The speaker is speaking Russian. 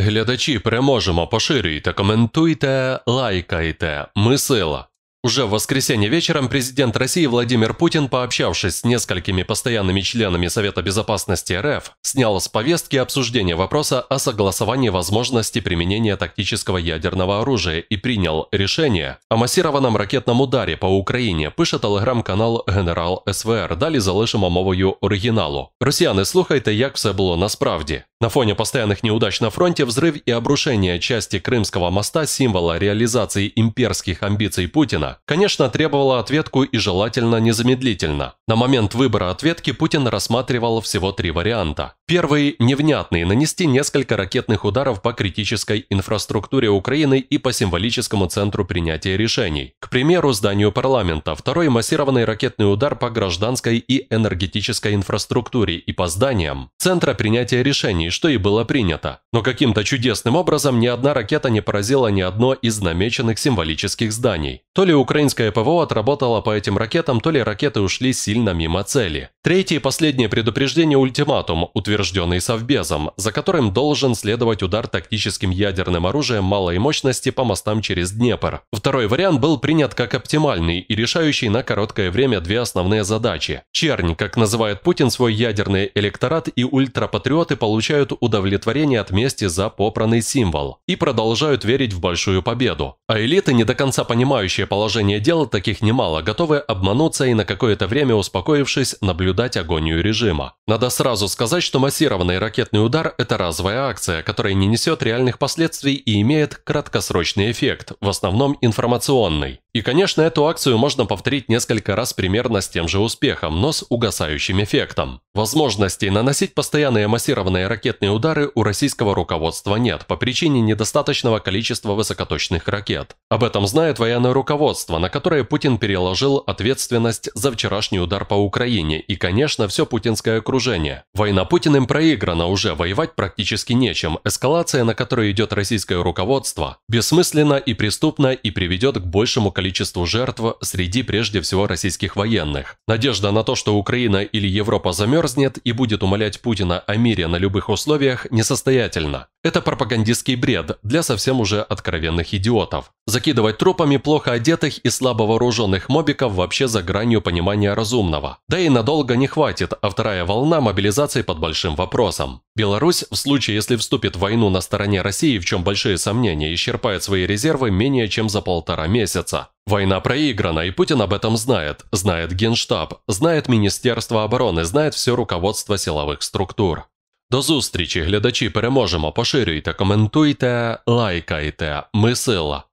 Глядачі переможемо, поширюйте, коментуйте, лайкайте. Мы сила. Уже в воскресенье вечером президент России Владимир Путин, пообщавшись с несколькими постоянными членами Совета безопасности РФ, снял с повестки обсуждение вопроса о согласовании возможности применения тактического ядерного оружия и принял решение о массированном ракетном ударе по Украине. Пишет телеграм-канал Генерал СВР. Далі залишимо мовою оригиналу. Росіяни, слухайте, як все було насправді. На фоне постоянных неудач на фронте взрыв и обрушение части Крымского моста символа реализации имперских амбиций Путина, конечно, требовало ответку и желательно незамедлительно. На момент выбора ответки Путин рассматривал всего три варианта. Первые невнятные – нанести несколько ракетных ударов по критической инфраструктуре Украины и по символическому центру принятия решений. К примеру, зданию парламента. Второй – массированный ракетный удар по гражданской и энергетической инфраструктуре и по зданиям центра принятия решений, что и было принято. Но каким-то чудесным образом ни одна ракета не поразила ни одно из намеченных символических зданий. То ли украинское ПВО отработало по этим ракетам, то ли ракеты ушли сильно мимо цели. Третье и последнее предупреждение – ультиматум, утверждение утвержденный Совбезом, за которым должен следовать удар тактическим ядерным оружием малой мощности по мостам через Днепр. Второй вариант был принят как оптимальный и решающий на короткое время две основные задачи. Чернь, как называет Путин свой ядерный электорат, и ультрапатриоты получают удовлетворение от мести за попранный символ и продолжают верить в большую победу. А элиты, не до конца понимающие положение дел, таких немало, готовы обмануться и на какое-то время, успокоившись, наблюдать агонию режима. Надо сразу сказать, что мы массированный ракетный удар – это разовая акция, которая не несет реальных последствий и имеет краткосрочный эффект, в основном информационный. И, конечно, эту акцию можно повторить несколько раз примерно с тем же успехом, но с угасающим эффектом. Возможности наносить постоянные массированные ракетные удары у российского руководства нет по причине недостаточного количества высокоточных ракет. Об этом знает военное руководство, на которое Путин переложил ответственность за вчерашний удар по Украине и, конечно, все путинское окружение. Война Путиным проиграна уже, воевать практически нечем. Эскалация, на которую идет российское руководство, бессмысленна и преступна и приведет к большему количеству жертв среди прежде всего российских военных. Надежда на то, что Украина или Европа замерзнет и будет умолять Путина о мире на любых условиях, несостоятельна. Это пропагандистский бред для совсем уже откровенных идиотов. Закидывать трупами плохо одетых и слабо вооруженных мобиков вообще за гранью понимания разумного. Да и надолго не хватит, а вторая волна мобилизации под большим вопросом. Беларусь, в случае, если вступит в войну на стороне России, в чем большие сомнения, исчерпает свои резервы менее чем за полтора месяца. Война проиграна, и Путин об этом знает. Знает Генштаб, знает Министерство обороны, знает все руководство силовых структур. До зустрічі, глядачі, переможемо. Поширюйте, коментуйте, лайкайте. Ми сила.